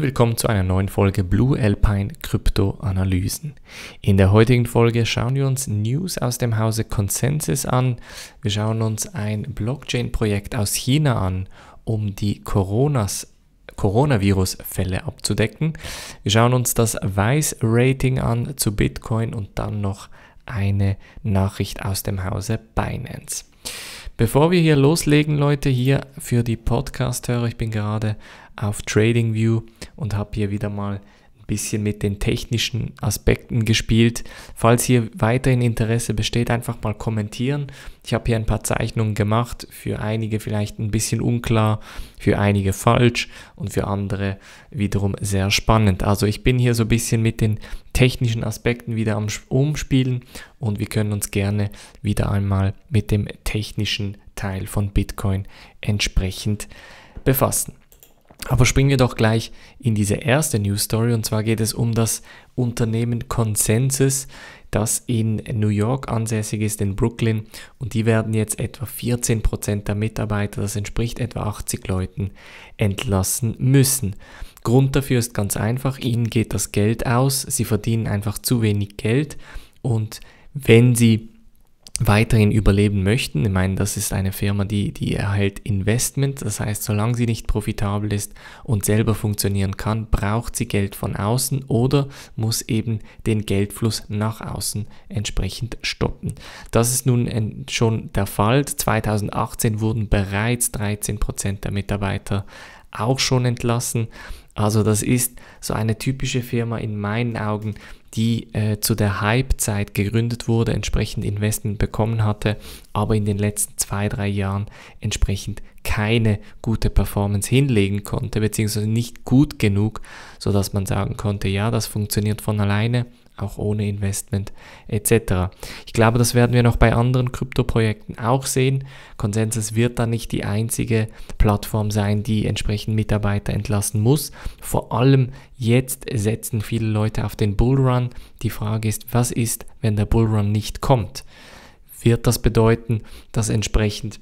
Willkommen zu einer neuen Folge Blue Alpine Analysen. In der heutigen Folge schauen wir uns News aus dem Hause Consensus an. Wir schauen uns ein Blockchain-Projekt aus China an, um die Coronas Coronavirus-Fälle abzudecken. Wir schauen uns das Weiß-Rating an zu Bitcoin und dann noch eine Nachricht aus dem Hause Binance. Bevor wir hier loslegen, Leute, hier für die Podcast-Hörer, ich bin gerade auf TradingView und habe hier wieder mal ein bisschen mit den technischen Aspekten gespielt. Falls hier weiterhin Interesse besteht, einfach mal kommentieren. Ich habe hier ein paar Zeichnungen gemacht, für einige vielleicht ein bisschen unklar, für einige falsch und für andere wiederum sehr spannend. Also ich bin hier so ein bisschen mit den technischen Aspekten wieder am Umspielen und wir können uns gerne wieder einmal mit dem technischen Teil von Bitcoin entsprechend befassen. Aber springen wir doch gleich in diese erste News Story und zwar geht es um das Unternehmen Consensus, das in New York ansässig ist, in Brooklyn und die werden jetzt etwa 14% Prozent der Mitarbeiter, das entspricht etwa 80 Leuten, entlassen müssen. Grund dafür ist ganz einfach, ihnen geht das Geld aus, sie verdienen einfach zu wenig Geld und wenn sie weiterhin überleben möchten. Ich meine, das ist eine Firma, die, die erhält Investment. Das heißt, solange sie nicht profitabel ist und selber funktionieren kann, braucht sie Geld von außen oder muss eben den Geldfluss nach außen entsprechend stoppen. Das ist nun schon der Fall. 2018 wurden bereits 13% Prozent der Mitarbeiter auch schon entlassen. Also das ist so eine typische Firma in meinen Augen, die äh, zu der Hype-Zeit gegründet wurde, entsprechend Investment bekommen hatte, aber in den letzten zwei, drei Jahren entsprechend keine gute Performance hinlegen konnte, beziehungsweise nicht gut genug, sodass man sagen konnte, ja, das funktioniert von alleine, auch ohne Investment etc. Ich glaube, das werden wir noch bei anderen Krypto-Projekten auch sehen. Consensus wird da nicht die einzige Plattform sein, die entsprechend Mitarbeiter entlassen muss. Vor allem jetzt setzen viele Leute auf den Bullrun. Die Frage ist, was ist, wenn der Bullrun nicht kommt? Wird das bedeuten, dass entsprechend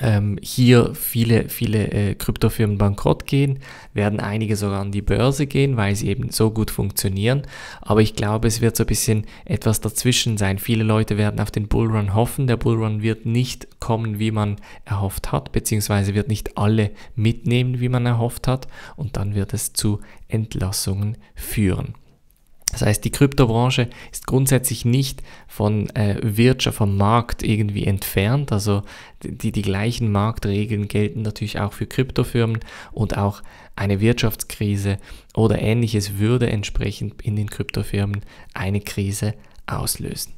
ähm, hier viele, viele äh, Kryptofirmen bankrott gehen, werden einige sogar an die Börse gehen, weil sie eben so gut funktionieren. Aber ich glaube, es wird so ein bisschen etwas dazwischen sein. Viele Leute werden auf den Bullrun hoffen. Der Bullrun wird nicht kommen, wie man erhofft hat, beziehungsweise wird nicht alle mitnehmen, wie man erhofft hat. Und dann wird es zu Entlassungen führen. Das heißt, die Kryptobranche ist grundsätzlich nicht von äh, Wirtschaft, vom Markt irgendwie entfernt. Also die, die gleichen Marktregeln gelten natürlich auch für Kryptofirmen und auch eine Wirtschaftskrise oder ähnliches würde entsprechend in den Kryptofirmen eine Krise auslösen.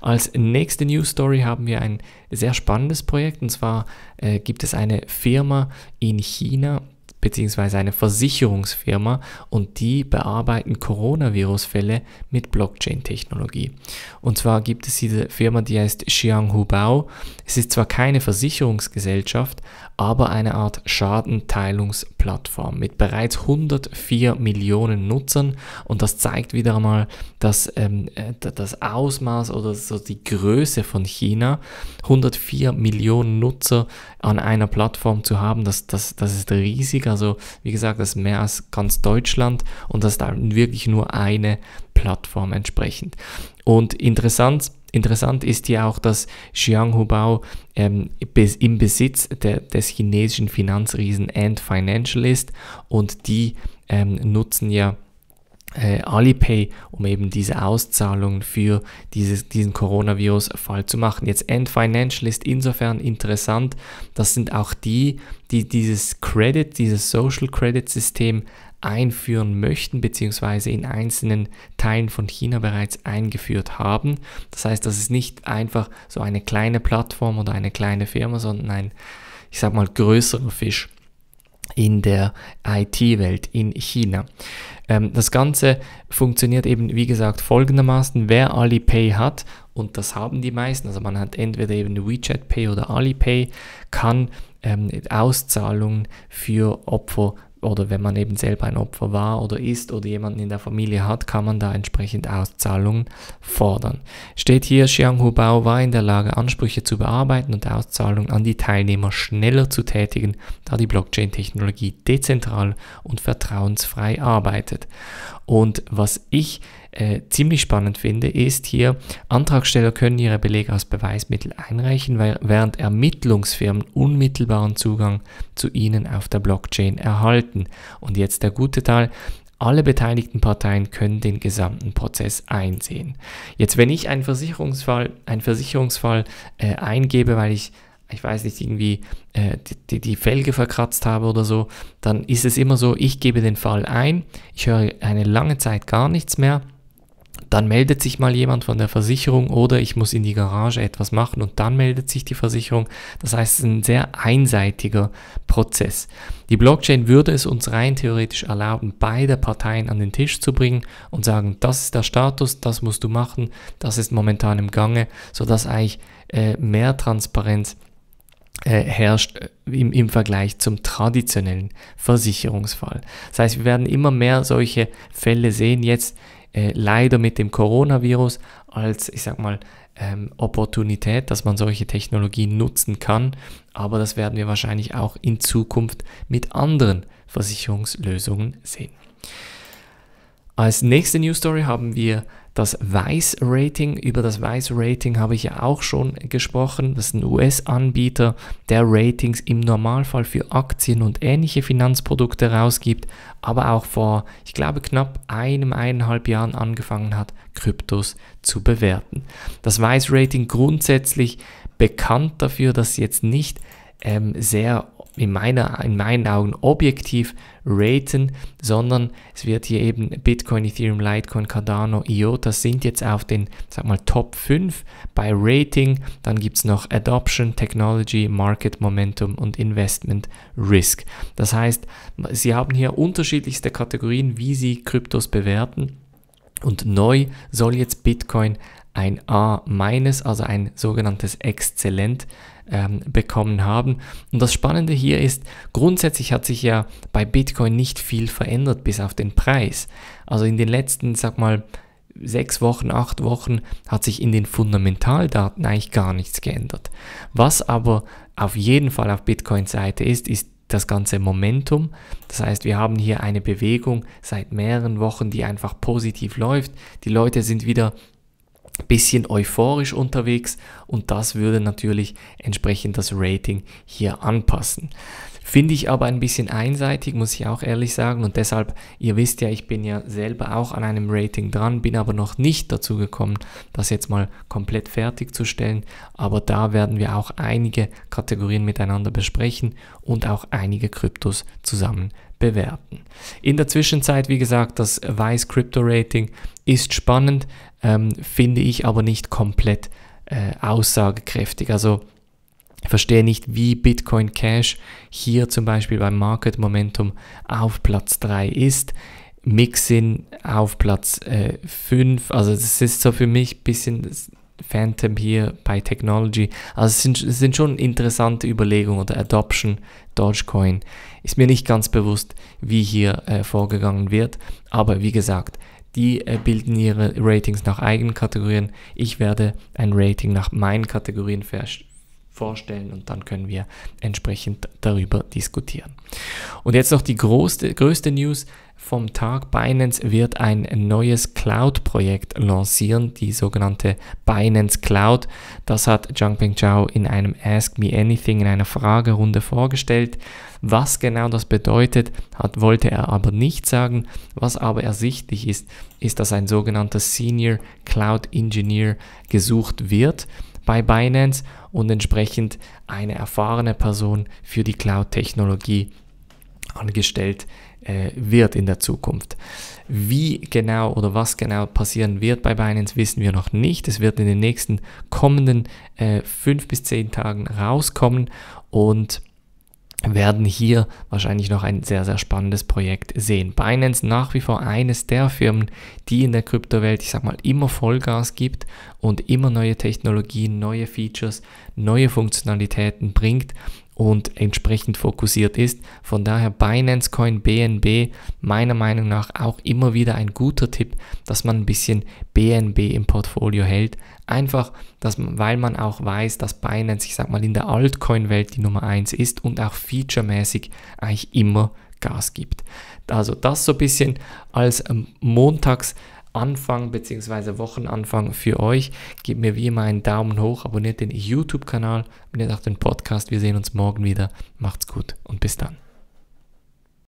Als nächste News Story haben wir ein sehr spannendes Projekt und zwar äh, gibt es eine Firma in China, beziehungsweise eine Versicherungsfirma und die bearbeiten Coronavirus-Fälle mit Blockchain-Technologie. Und zwar gibt es diese Firma, die heißt Xianghu Bao. Es ist zwar keine Versicherungsgesellschaft, aber eine Art Schadenteilungsplattform mit bereits 104 Millionen Nutzern und das zeigt wieder einmal, dass ähm, äh, das Ausmaß oder so die Größe von China, 104 Millionen Nutzer an einer Plattform zu haben, das, das, das ist riesiger also wie gesagt, das ist mehr als ganz Deutschland und das ist dann wirklich nur eine Plattform entsprechend. Und interessant, Interessant ist ja auch, dass Xiang Hubao ähm, bis, im Besitz de, des chinesischen Finanzriesen Ant Financial ist und die ähm, nutzen ja äh, Alipay, um eben diese Auszahlungen für dieses, diesen Coronavirus-Fall zu machen. Jetzt End Financial ist insofern interessant. Das sind auch die, die dieses Credit, dieses Social Credit System einführen möchten, beziehungsweise in einzelnen Teilen von China bereits eingeführt haben. Das heißt, das ist nicht einfach so eine kleine Plattform oder eine kleine Firma, sondern ein, ich sag mal, größerer Fisch in der IT-Welt in China. Ähm, das Ganze funktioniert eben, wie gesagt, folgendermaßen. Wer Alipay hat, und das haben die meisten, also man hat entweder eben WeChat Pay oder Alipay, kann ähm, Auszahlungen für Opfer oder wenn man eben selber ein Opfer war oder ist oder jemanden in der Familie hat, kann man da entsprechend Auszahlungen fordern. Steht hier, Xiang Hubao war in der Lage, Ansprüche zu bearbeiten und Auszahlungen an die Teilnehmer schneller zu tätigen, da die Blockchain-Technologie dezentral und vertrauensfrei arbeitet. Und was ich äh, ziemlich spannend finde, ist hier, Antragsteller können ihre Belege als Beweismittel einreichen, während Ermittlungsfirmen unmittelbaren Zugang zu ihnen auf der Blockchain erhalten. Und jetzt der gute Teil, alle beteiligten Parteien können den gesamten Prozess einsehen. Jetzt, wenn ich einen Versicherungsfall, einen Versicherungsfall äh, eingebe, weil ich ich weiß nicht, irgendwie äh, die, die, Felge verkratzt habe oder so, dann ist es immer so, ich gebe den Fall ein, ich höre eine lange Zeit gar nichts mehr dann meldet sich mal jemand von der Versicherung oder ich muss in die Garage etwas machen und dann meldet sich die Versicherung. Das heißt, es ist ein sehr einseitiger Prozess. Die Blockchain würde es uns rein theoretisch erlauben, beide Parteien an den Tisch zu bringen und sagen, das ist der Status, das musst du machen, das ist momentan im Gange, sodass eigentlich äh, mehr Transparenz äh, herrscht äh, im, im Vergleich zum traditionellen Versicherungsfall. Das heißt, wir werden immer mehr solche Fälle sehen. Jetzt äh, leider mit dem Coronavirus als, ich sag mal, ähm, Opportunität, dass man solche Technologien nutzen kann. Aber das werden wir wahrscheinlich auch in Zukunft mit anderen Versicherungslösungen sehen. Als nächste News Story haben wir das Weiß rating über das Weiß rating habe ich ja auch schon gesprochen. Das ist ein US-Anbieter, der Ratings im Normalfall für Aktien und ähnliche Finanzprodukte rausgibt, aber auch vor, ich glaube, knapp einem, eineinhalb Jahren angefangen hat, Kryptos zu bewerten. Das Weiß rating grundsätzlich bekannt dafür, dass sie jetzt nicht ähm, sehr in, meiner, in meinen Augen objektiv raten, sondern es wird hier eben Bitcoin, Ethereum, Litecoin, Cardano, IOTA sind jetzt auf den, sag mal, Top 5 bei Rating. Dann gibt es noch Adoption, Technology, Market Momentum und Investment Risk. Das heißt, Sie haben hier unterschiedlichste Kategorien, wie Sie Kryptos bewerten. Und neu soll jetzt Bitcoin ein A minus, also ein sogenanntes Exzellent ähm, bekommen haben. Und das Spannende hier ist, grundsätzlich hat sich ja bei Bitcoin nicht viel verändert bis auf den Preis. Also in den letzten, sag mal, sechs Wochen, acht Wochen hat sich in den Fundamentaldaten eigentlich gar nichts geändert. Was aber auf jeden Fall auf Bitcoins Seite ist, ist das ganze Momentum. Das heißt, wir haben hier eine Bewegung seit mehreren Wochen, die einfach positiv läuft. Die Leute sind wieder bisschen euphorisch unterwegs und das würde natürlich entsprechend das Rating hier anpassen. Finde ich aber ein bisschen einseitig, muss ich auch ehrlich sagen. Und deshalb, ihr wisst ja, ich bin ja selber auch an einem Rating dran, bin aber noch nicht dazu gekommen, das jetzt mal komplett fertigzustellen. Aber da werden wir auch einige Kategorien miteinander besprechen und auch einige Kryptos zusammen bewerten. In der Zwischenzeit, wie gesagt, das Weiß Crypto Rating ist spannend ähm, finde ich aber nicht komplett äh, aussagekräftig. Also ich verstehe nicht, wie Bitcoin Cash hier zum Beispiel beim Market Momentum auf Platz 3 ist. Mixin auf Platz äh, 5. also das ist so für mich ein bisschen Phantom hier bei Technology. Also es sind, es sind schon interessante Überlegungen oder Adoption Dogecoin. Ist mir nicht ganz bewusst, wie hier äh, vorgegangen wird. Aber wie gesagt, die äh, bilden ihre Ratings nach eigenen Kategorien. Ich werde ein Rating nach meinen Kategorien vorstellen und dann können wir entsprechend darüber diskutieren. Und jetzt noch die größte, größte News vom Tag Binance wird ein neues Cloud-Projekt lancieren, die sogenannte Binance Cloud. Das hat Zhangpeng Zhao in einem Ask Me Anything in einer Fragerunde vorgestellt. Was genau das bedeutet, hat, wollte er aber nicht sagen. Was aber ersichtlich ist, ist, dass ein sogenannter Senior Cloud Engineer gesucht wird bei Binance und entsprechend eine erfahrene Person für die Cloud-Technologie angestellt wird äh, wird in der Zukunft. Wie genau oder was genau passieren wird bei Binance, wissen wir noch nicht. Es wird in den nächsten kommenden äh, fünf bis zehn Tagen rauskommen und werden hier wahrscheinlich noch ein sehr, sehr spannendes Projekt sehen. Binance nach wie vor eines der Firmen, die in der Kryptowelt, ich sag mal, immer Vollgas gibt und immer neue Technologien, neue Features, neue Funktionalitäten bringt und entsprechend fokussiert ist. Von daher Binance Coin BNB meiner Meinung nach auch immer wieder ein guter Tipp, dass man ein bisschen BNB im Portfolio hält. Einfach, dass, weil man auch weiß, dass Binance, ich sag mal, in der Altcoin-Welt die Nummer 1 ist und auch featuremäßig eigentlich immer Gas gibt. Also das so ein bisschen als ähm, montags Anfang bzw. Wochenanfang für euch. Gebt mir wie immer einen Daumen hoch, abonniert den YouTube-Kanal, abonniert auch den Podcast. Wir sehen uns morgen wieder. Macht's gut und bis dann.